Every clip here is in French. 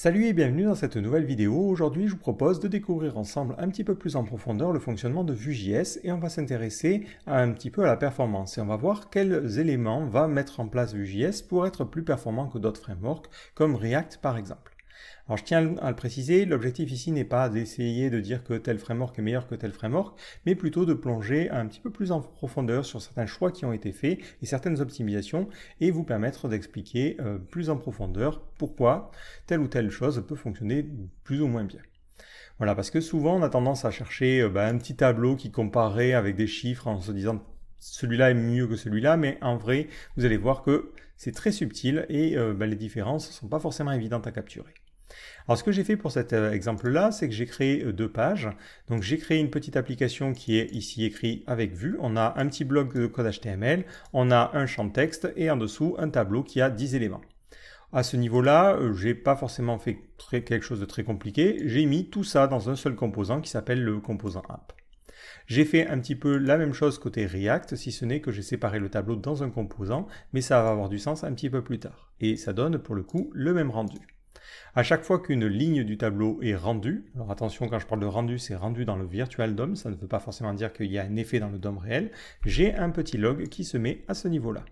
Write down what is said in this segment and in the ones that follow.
Salut et bienvenue dans cette nouvelle vidéo. Aujourd'hui, je vous propose de découvrir ensemble un petit peu plus en profondeur le fonctionnement de Vue.js et on va s'intéresser un petit peu à la performance et on va voir quels éléments va mettre en place Vue.js pour être plus performant que d'autres frameworks comme React par exemple. Alors je tiens à le préciser, l'objectif ici n'est pas d'essayer de dire que tel framework est meilleur que tel framework, mais plutôt de plonger un petit peu plus en profondeur sur certains choix qui ont été faits et certaines optimisations et vous permettre d'expliquer euh, plus en profondeur pourquoi telle ou telle chose peut fonctionner plus ou moins bien. Voilà, parce que souvent on a tendance à chercher euh, ben, un petit tableau qui comparait avec des chiffres en se disant celui-là est mieux que celui-là, mais en vrai, vous allez voir que c'est très subtil et euh, ben, les différences ne sont pas forcément évidentes à capturer. Alors ce que j'ai fait pour cet euh, exemple-là, c'est que j'ai créé euh, deux pages. Donc j'ai créé une petite application qui est ici écrite avec vue. On a un petit bloc de code HTML, on a un champ de texte et en dessous un tableau qui a 10 éléments. À ce niveau-là, euh, j'ai pas forcément fait quelque chose de très compliqué. J'ai mis tout ça dans un seul composant qui s'appelle le composant app. J'ai fait un petit peu la même chose côté React, si ce n'est que j'ai séparé le tableau dans un composant, mais ça va avoir du sens un petit peu plus tard. Et ça donne pour le coup le même rendu. À chaque fois qu'une ligne du tableau est rendue, alors attention quand je parle de rendu, c'est rendu dans le virtual DOM, ça ne veut pas forcément dire qu'il y a un effet dans le DOM réel, j'ai un petit log qui se met à ce niveau-là.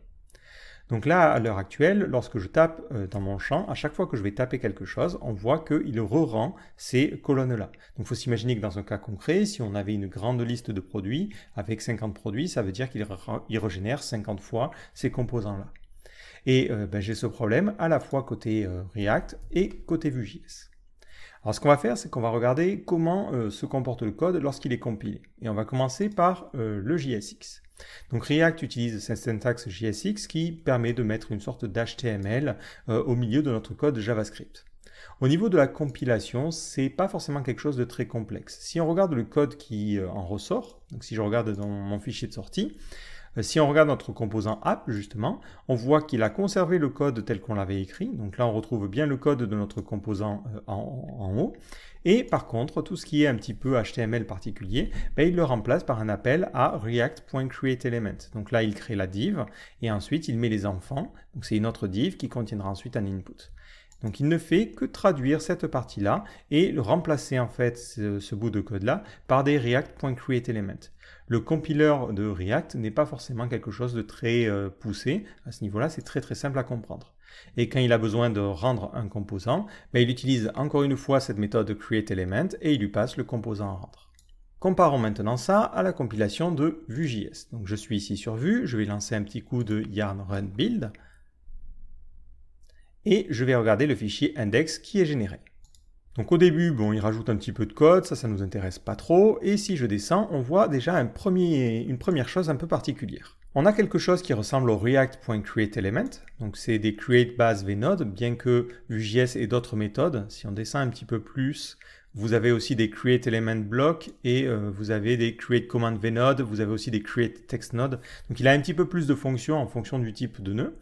Donc là, à l'heure actuelle, lorsque je tape euh, dans mon champ, à chaque fois que je vais taper quelque chose, on voit qu'il re-rend ces colonnes-là. Donc il faut s'imaginer que dans un cas concret, si on avait une grande liste de produits avec 50 produits, ça veut dire qu'il régénère 50 fois ces composants-là. Et euh, ben, j'ai ce problème à la fois côté euh, React et côté Vue.js. Alors ce qu'on va faire, c'est qu'on va regarder comment euh, se comporte le code lorsqu'il est compilé. Et on va commencer par le JSX. Donc React utilise cette syntaxe JSX qui permet de mettre une sorte d'HTML au milieu de notre code JavaScript. Au niveau de la compilation, c'est pas forcément quelque chose de très complexe. Si on regarde le code qui en ressort, donc si je regarde dans mon fichier de sortie, euh, si on regarde notre composant app, justement, on voit qu'il a conservé le code tel qu'on l'avait écrit. Donc là, on retrouve bien le code de notre composant euh, en, haut. Et par contre, tout ce qui est un petit peu HTML particulier, ben, il le remplace par un appel à react.createElement. Donc là, il crée la div et ensuite, il met les enfants. Donc c'est une autre div qui contiendra ensuite un input. Donc il ne fait que traduire cette partie-là et remplacer en fait ce, ce bout de code-là par des react.createElement le compiler de React n'est pas forcément quelque chose de très euh, poussé. À ce niveau-là, c'est très très simple à comprendre. Et quand il a besoin de rendre un composant, ben, il utilise encore une fois cette méthode createElement et il lui passe le composant à rendre. Comparons maintenant ça à la compilation de Vue.js. Donc je suis ici sur Vue, je vais lancer un petit coup de yarn run build et je vais regarder le fichier index qui est généré. Donc au début, bon, il rajoute un petit peu de code, ça, ça nous intéresse pas trop. Et si je descends, on voit déjà une première chose un peu particulière. On a quelque chose qui ressemble au react.createElement. Donc c'est des create bien que Vue.js et d'autres méthodes, si on descend un petit peu plus, vous avez aussi des createElementBlocks et euh, vous avez des CreateCommandVNode, vous avez aussi des CreateTextNode. Donc il a un petit peu plus de fonctions en fonction du type de nœud.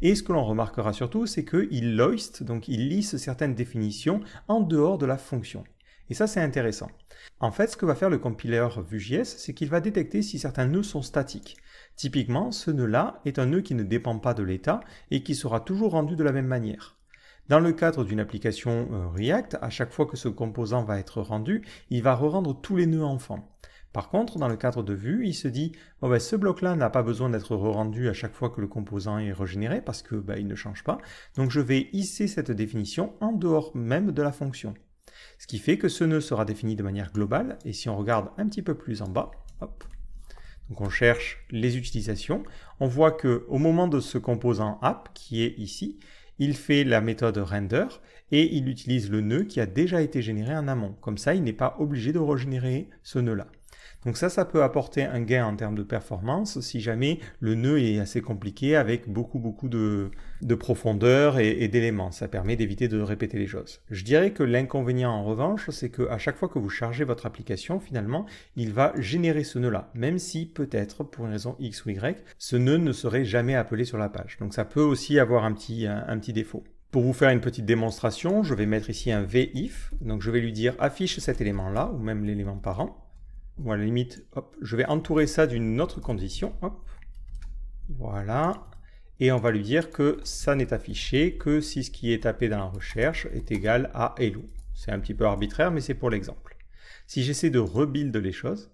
Et ce que l'on remarquera surtout, c'est qu'il loist, donc il lisse certaines définitions en dehors de la fonction. Et ça, c'est intéressant. En fait, ce que va faire le compilateur Vue.js, c'est qu'il va détecter si certains nœuds sont statiques. Typiquement, ce nœud-là est un nœud qui ne dépend pas de l'état et qui sera toujours rendu de la même manière. Dans le cadre d'une application euh, React, à chaque fois que ce composant va être rendu, il va re-rendre tous les nœuds enfants. Par contre, dans le cadre de Vue, il se dit ben, ce bloc-là n'a pas besoin d'être re-rendu à chaque fois que le composant est régénéré parce que ben, il ne change pas. Donc je vais hisser cette définition en dehors même de la fonction. Ce qui fait que ce nœud sera défini de manière globale, et si on regarde un petit peu plus en bas, hop, donc on cherche les utilisations. On voit que au moment de ce composant app qui est ici, il fait la méthode render et il utilise le nœud qui a déjà été généré en amont. Comme ça, il n'est pas obligé de régénérer ce nœud-là. Donc ça, ça peut apporter un gain en termes de performance si jamais le nœud est assez compliqué avec beaucoup beaucoup de, profondeur et, d'éléments. Ça permet d'éviter de répéter les choses. Je dirais que l'inconvénient en revanche, c'est que à chaque fois que vous chargez votre application, finalement, il va générer ce nœud-là, même si peut-être pour une raison X ou Y, ce nœud ne serait jamais appelé sur la page. Donc ça peut aussi avoir un petit, un petit défaut. Pour vous faire une petite démonstration, je vais mettre ici un VIF. Donc je vais lui dire affiche cet élément-là, ou même l'élément parent la limite, je vais entourer ça d'une autre condition, voilà, et on va lui dire que ça n'est affiché que si ce qui est tapé dans la recherche est égal à hello. C'est un petit peu arbitraire, mais c'est pour l'exemple. Si j'essaie de rebuild les choses,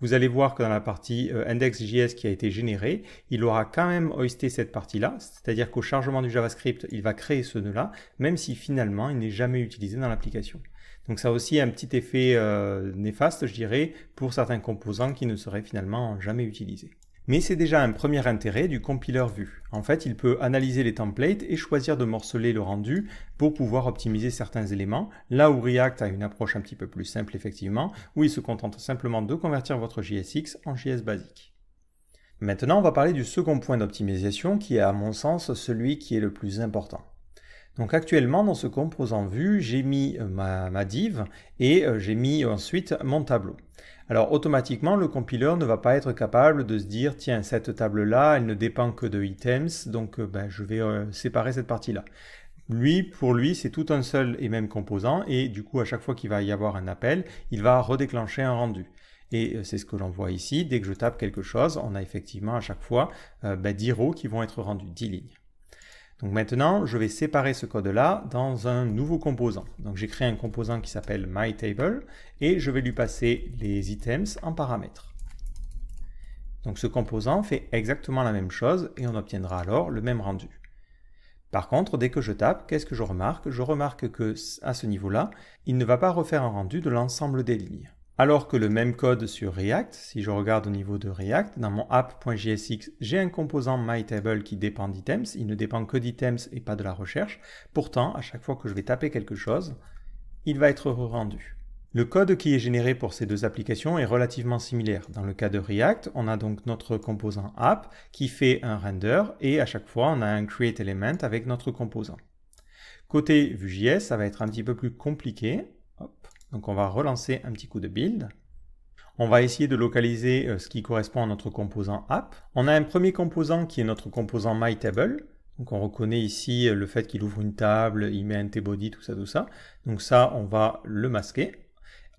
vous allez voir que dans la partie euh, index.js qui a été générée, il aura quand même hoisté cette partie-là, c'est-à-dire qu'au chargement du JavaScript, il va créer ce nœud-là, même si finalement il n'est jamais utilisé dans l'application. Donc ça a aussi un petit effet euh, néfaste, je dirais, pour certains composants qui ne seraient finalement jamais utilisés. Mais c'est déjà un premier intérêt du compiler Vue. En fait, il peut analyser les templates et choisir de morceler le rendu pour pouvoir optimiser certains éléments, là où React a une approche un petit peu plus simple effectivement, où il se contente simplement de convertir votre JSX en JS basique. Maintenant, on va parler du second point d'optimisation qui est à mon sens celui qui est le plus important. Donc actuellement, dans ce composant vue, j'ai mis euh, ma, div et euh, j'ai mis ensuite mon tableau. Alors automatiquement, le compiler ne va pas être capable de se dire « Tiens, cette table-là, elle ne dépend que de items, donc euh, ben, je vais séparer cette partie-là. » Lui, pour lui, c'est tout un seul et même composant et du coup, à chaque fois qu'il va y avoir un appel, il va redéclencher un rendu. Et c'est ce que l'on voit ici, dès que je tape quelque chose, on a effectivement à chaque fois 10 ben, rows qui vont être rendus, 10 lignes. Donc maintenant, je vais séparer ce code-là dans un nouveau composant. Donc j'ai créé un composant qui s'appelle myTable et je vais lui passer les items en paramètres. Donc ce composant fait exactement la même chose et on obtiendra alors le même rendu. Par contre, dès que je tape, qu'est-ce que je remarque Je remarque que à ce niveau-là, il ne va pas refaire un rendu de l'ensemble des lignes. Alors que le même code sur React, si je regarde au niveau de React, dans mon app.jsx, j'ai un composant myTable qui dépend d'items, il ne dépend que d'items et pas de la recherche. Pourtant, à chaque fois que je vais taper quelque chose, il va être rendu. Le code qui est généré pour ces deux applications est relativement similaire. Dans le cas de React, on a donc notre composant app qui fait un render et à chaque fois on a un create element avec notre composant. Côté Vue.js, ça va être un petit peu plus compliqué. Hop. Donc on va relancer un petit coup de build. On va essayer de localiser euh, ce qui correspond à notre composant app. On a un premier composant qui est notre composant myTable. Donc on reconnaît ici euh, le fait qu'il ouvre une table, il met un tbody, tout ça, tout ça. Donc ça, on va le masquer.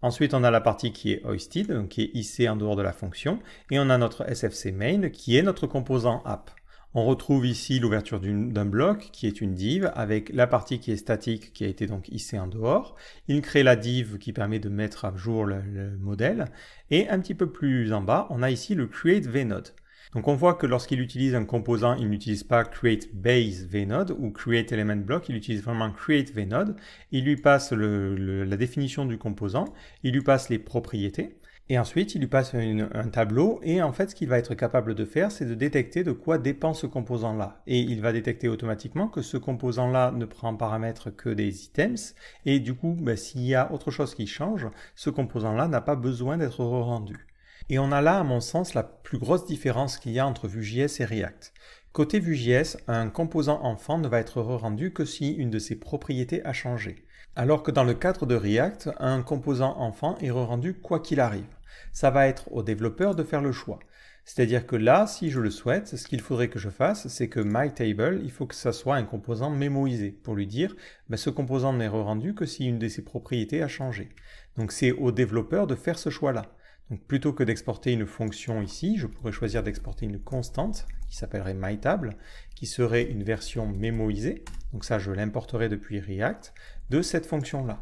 Ensuite, on a la partie qui est hoisted, donc qui est hissée en dehors de la fonction. Et on a notre sfc main qui est notre composant app. On retrouve ici l'ouverture d'un bloc qui est une div avec la partie qui est statique qui a été donc hissée en dehors. Il crée la div qui permet de mettre à jour le, modèle. Et un petit peu plus en bas, on a ici le create vnode. Donc on voit que lorsqu'il utilise un composant, il n'utilise pas create base vnode ou create element block, il utilise vraiment create vnode. Il lui passe la définition du composant, il lui passe les propriétés et ensuite, il lui passe un tableau et en fait, ce qu'il va être capable de faire, c'est de détecter de quoi dépend ce composant-là. Et il va détecter automatiquement que ce composant-là ne prend en paramètre que des items et du coup, ben, s'il y a autre chose qui change, ce composant-là n'a pas besoin d'être re-rendu. Et on a là, à mon sens, la plus grosse différence qu'il y a entre Vue.js et React. Côté Vue.js, un composant enfant ne va être re-rendu que si une de ses propriétés a changé. Alors que dans le cadre de React, un composant enfant est re-rendu quoi qu'il arrive ça va être au développeur de faire le choix. C'est-à-dire que là, si je le souhaite, ce qu'il faudrait que je fasse, c'est que myTable, il faut que ça soit un composant mémoisé pour lui dire ben, ce composant n'est rendu que si une de ses propriétés a changé. Donc c'est au développeur de faire ce choix-là. Donc plutôt que d'exporter une fonction ici, je pourrais choisir d'exporter une constante qui s'appellerait myTable, qui serait une version mémoisée, Donc ça, je l'importerai depuis React de cette fonction-là.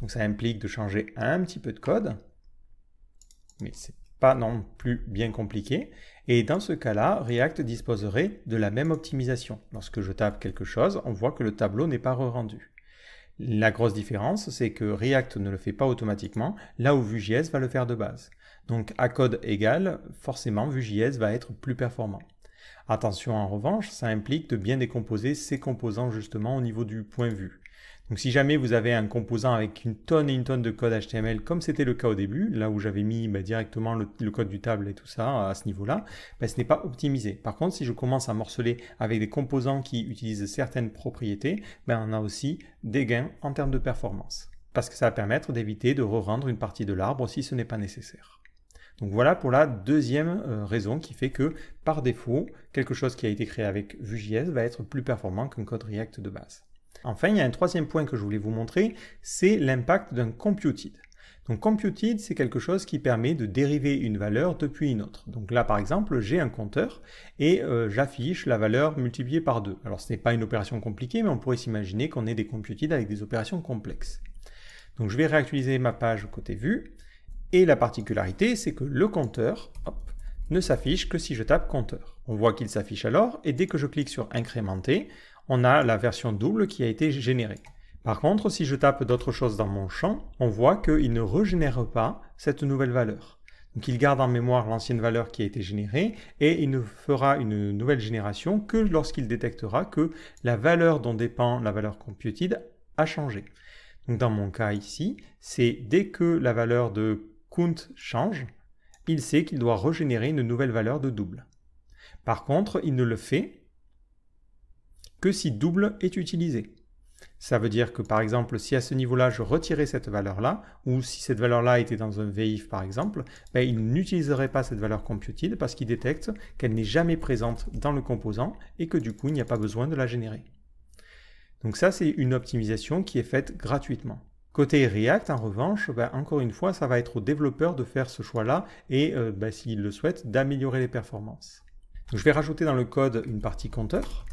Donc ça implique de changer un petit peu de code, mais c'est pas non plus bien compliqué. Et dans ce cas-là, React disposerait de la même optimisation. Lorsque je tape quelque chose, on voit que le tableau n'est pas re-rendu. La grosse différence, c'est que React ne le fait pas automatiquement, là où Vue.js va le faire de base. Donc à code égal, forcément Vue.js va être plus performant. Attention en revanche, ça implique de bien décomposer ses composants justement au niveau du point vue. Donc si jamais vous avez un composant avec une tonne et une tonne de code HTML, comme c'était le cas au début, là où j'avais mis bah, directement le, code du table et tout ça à ce niveau-là, bah, ce n'est pas optimisé. Par contre, si je commence à morceler avec des composants qui utilisent certaines propriétés, ben on a aussi des gains en termes de performance. Parce que ça va permettre d'éviter de re-rendre une partie de l'arbre si ce n'est pas nécessaire. Donc voilà pour la deuxième euh, raison qui fait que par défaut, quelque chose qui a été créé avec Vue.js va être plus performant qu'un code React de base. Enfin, il y a un troisième point que je voulais vous montrer, c'est l'impact d'un computed. Donc computed, c'est quelque chose qui permet de dériver une valeur depuis une autre. Donc là, par exemple, j'ai un compteur et euh, j'affiche la valeur multipliée par 2. Alors ce n'est pas une opération compliquée, mais on pourrait s'imaginer qu'on ait des computed avec des opérations complexes. Donc je vais réactualiser ma page côté vue. Et la particularité, c'est que le compteur ne s'affiche que si je tape compteur. On voit qu'il s'affiche alors, et dès que je clique sur incrémenter, on a la version double qui a été générée. Par contre, si je tape d'autres choses dans mon champ, on voit qu'il ne régénère pas cette nouvelle valeur. Donc il garde en mémoire l'ancienne valeur qui a été générée et il ne fera une nouvelle génération que lorsqu'il détectera que la valeur dont dépend la valeur computed a changé. Donc dans mon cas ici, c'est dès que la valeur de count change, il sait qu'il doit régénérer une nouvelle valeur de double. Par contre, il ne le fait que si double est utilisé. Ça veut dire que par exemple, si à ce niveau-là, je retirais cette valeur-là, ou si cette valeur-là était dans un VIF par exemple, ben, il n'utiliserait pas cette valeur computed parce qu'il détecte qu'elle n'est jamais présente dans le composant et que du coup, il n'y a pas besoin de la générer. Donc ça, c'est une optimisation qui est faite gratuitement. Côté React, en revanche, ben, encore une fois, ça va être au développeur de faire ce choix-là et, euh, ben, s'il le souhaite, d'améliorer les performances. je vais rajouter dans le code une partie compteur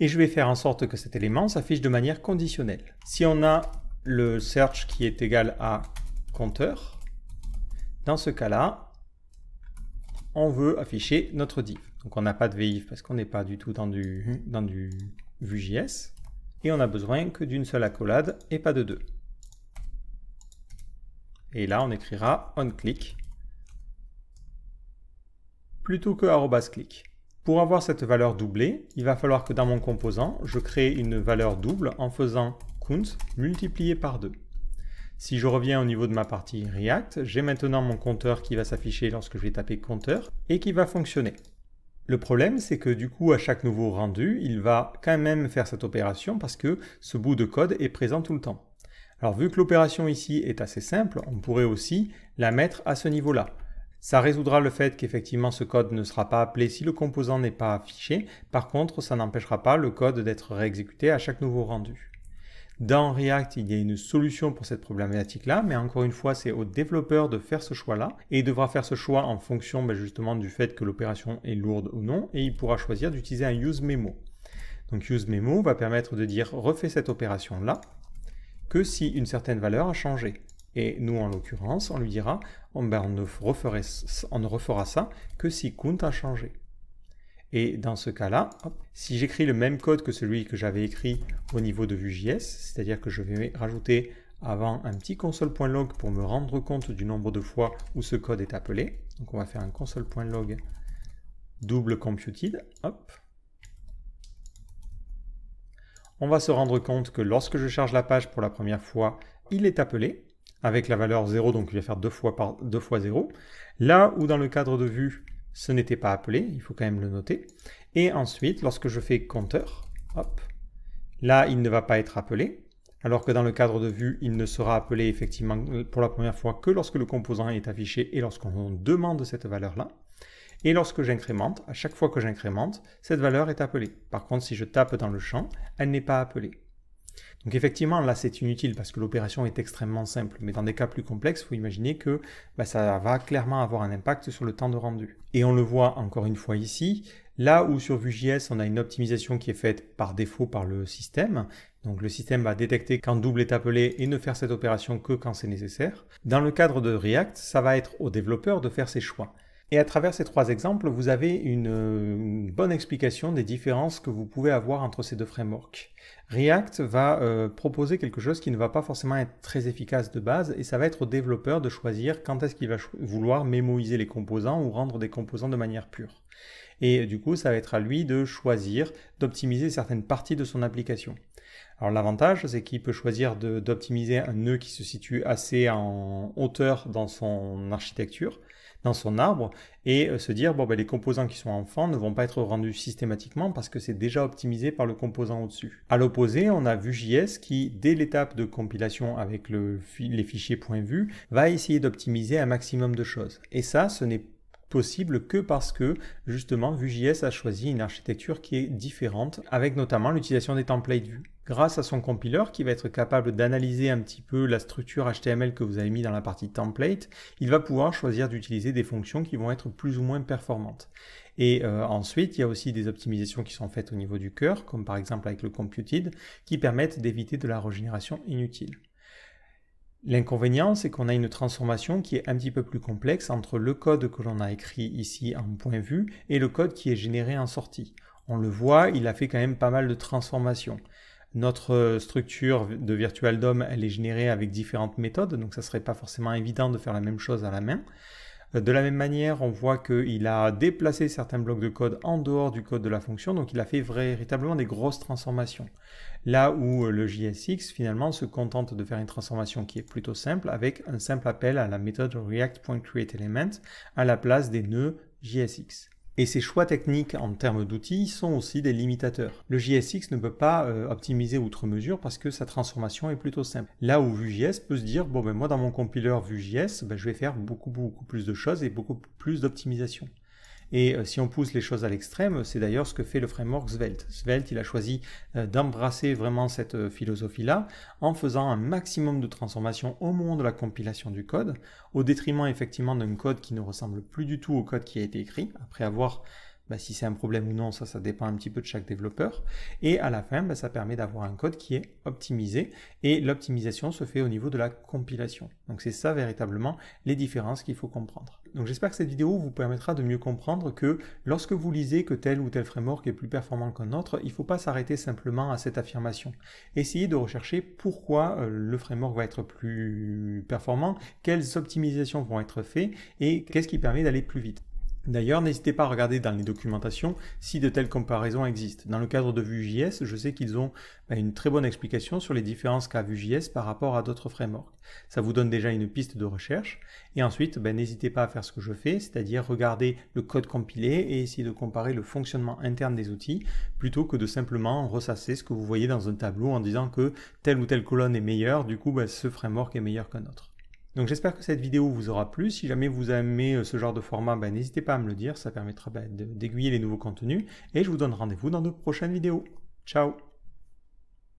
et je vais faire en sorte que cet élément s'affiche de manière conditionnelle. Si on a le search qui est égal à compteur, dans ce cas-là, on veut afficher notre div. Donc on n'a pas de VIF parce qu'on n'est pas du tout dans du, mmh. dans du Vue.js et on a besoin que d'une seule accolade et pas de deux. Et là, on écrira onClick plutôt que arrobas click. Pour avoir cette valeur doublée, il va falloir que dans mon composant, je crée une valeur double en faisant count multiplié par 2. Si je reviens au niveau de ma partie React, j'ai maintenant mon compteur qui va s'afficher lorsque je vais taper compteur et qui va fonctionner. Le problème, c'est que du coup, à chaque nouveau rendu, il va quand même faire cette opération parce que ce bout de code est présent tout le temps. Alors vu que l'opération ici est assez simple, on pourrait aussi la mettre à ce niveau-là. Ça résoudra le fait qu'effectivement ce code ne sera pas appelé si le composant n'est pas affiché. Par contre, ça n'empêchera pas le code d'être réexécuté à chaque nouveau rendu. Dans React, il y a une solution pour cette problématique-là, mais encore une fois, c'est au développeur de faire ce choix-là, et il devra faire ce choix en fonction ben, justement du fait que l'opération est lourde ou non, et il pourra choisir d'utiliser un useMemo. Donc useMemo va permettre de dire refais cette opération-là que si une certaine valeur a changé. Et nous, en l'occurrence, on lui dira oh, ben, on, ne refera ça que si count a changé. Et dans ce cas-là, si j'écris le même code que celui que j'avais écrit au niveau de Vue.js, c'est-à-dire que je vais rajouter avant un petit console.log pour me rendre compte du nombre de fois où ce code est appelé. Donc on va faire un console.log double computed. Hop. On va se rendre compte que lorsque je charge la page pour la première fois, il est appelé avec la valeur 0, donc je vais faire 2 fois, par, fois 0. Là où dans le cadre de vue, ce n'était pas appelé, il faut quand même le noter. Et ensuite, lorsque je fais compteur, hop, là il ne va pas être appelé, alors que dans le cadre de vue, il ne sera appelé effectivement euh, pour la première fois que lorsque le composant est affiché et lorsqu'on demande cette valeur-là. Et lorsque j'incrémente, à chaque fois que j'incrémente, cette valeur est appelée. Par contre, si je tape dans le champ, elle n'est pas appelée. Donc effectivement, là, c'est inutile parce que l'opération est extrêmement simple. Mais dans des cas plus complexes, il faut imaginer que bah, ça va clairement avoir un impact sur le temps de rendu. Et on le voit encore une fois ici, là où sur Vue.js, on a une optimisation qui est faite par défaut par le système. Donc le système va détecter quand double est appelé et ne faire cette opération que quand c'est nécessaire. Dans le cadre de React, ça va être au développeur de faire ses choix. Et à travers ces trois exemples, vous avez une, bonne explication des différences que vous pouvez avoir entre ces deux frameworks. React va euh, proposer quelque chose qui ne va pas forcément être très efficace de base et ça va être au développeur de choisir quand est-ce qu'il va vouloir mémoriser les composants ou rendre des composants de manière pure. Et euh, du coup, ça va être à lui de choisir d'optimiser certaines parties de son application. Alors l'avantage, c'est qu'il peut choisir d'optimiser un nœud qui se situe assez en hauteur dans son architecture, dans son arbre et euh, se dire bon ben, les composants qui sont enfants ne vont pas être rendus systématiquement parce que c'est déjà optimisé par le composant au-dessus. À l'opposé, on a Vue.js qui, dès l'étape de compilation avec les fichiers point .vue, va essayer d'optimiser un maximum de choses. Et ça, ce n'est possible que parce que justement Vue.js a choisi une architecture qui est différente avec notamment l'utilisation des templates Vue. Grâce à son compiler qui va être capable d'analyser un petit peu la structure HTML que vous avez mis dans la partie template, il va pouvoir choisir d'utiliser des fonctions qui vont être plus ou moins performantes. Et euh, ensuite, il y a aussi des optimisations qui sont faites au niveau du cœur, comme par exemple avec le computed, qui permettent d'éviter de la régénération inutile. L'inconvénient, c'est qu'on a une transformation qui est un petit peu plus complexe entre le code que l'on a écrit ici en point vue et le code qui est généré en sortie. On le voit, il a fait quand même pas mal de transformations. Notre structure de Virtual DOM, elle est générée avec différentes méthodes, donc ça serait pas forcément évident de faire la même chose à la main. Euh, de la même manière, on voit qu'il a déplacé certains blocs de code en dehors du code de la fonction, donc il a fait véritablement des grosses transformations. Là où euh, le JSX finalement se contente de faire une transformation qui est plutôt simple avec un simple appel à la méthode react.createElement à la place des nœuds JSX. Et ces choix techniques en termes d'outils sont aussi des limitateurs. Le JSX ne peut pas euh, optimiser outre mesure parce que sa transformation est plutôt simple. Là où Vue.js peut se dire, bon ben moi dans mon compiler Vue.js, ben, je vais faire beaucoup beaucoup plus de choses et beaucoup plus d'optimisation. Et euh, si on pousse les choses à l'extrême, c'est d'ailleurs ce que fait le framework Svelte. Svelte, il a choisi euh, d'embrasser vraiment cette euh, philosophie-là en faisant un maximum de transformations au moment de la compilation du code, au détriment effectivement d'un code qui ne ressemble plus du tout au code qui a été écrit, après avoir bah, si c'est un problème ou non, ça, ça dépend un petit peu de chaque développeur. Et à la fin, bah, ça permet d'avoir un code qui est optimisé. Et l'optimisation se fait au niveau de la compilation. Donc c'est ça véritablement les différences qu'il faut comprendre. Donc j'espère que cette vidéo vous permettra de mieux comprendre que lorsque vous lisez que tel ou tel framework est plus performant qu'un autre, il ne faut pas s'arrêter simplement à cette affirmation. Essayez de rechercher pourquoi euh, le framework va être plus performant, quelles optimisations vont être faites et qu'est-ce qui permet d'aller plus vite. D'ailleurs, n'hésitez pas à regarder dans les documentations si de telles comparaisons existent. Dans le cadre de Vue.js, je sais qu'ils ont bah, une très bonne explication sur les différences qu'a Vue.js par rapport à d'autres frameworks. Ça vous donne déjà une piste de recherche. Et ensuite, bah, n'hésitez pas à faire ce que je fais, c'est-à-dire regarder le code compilé et essayer de comparer le fonctionnement interne des outils plutôt que de simplement ressasser ce que vous voyez dans un tableau en disant que telle ou telle colonne est meilleure, du coup bah, ce framework est meilleur qu'un autre. Donc j'espère que cette vidéo vous aura plu. Si jamais vous aimez euh, ce genre de format, ben, n'hésitez pas à me le dire, ça permettra ben, d'aiguiller les nouveaux contenus. Et je vous donne rendez-vous dans de prochaines vidéos. Ciao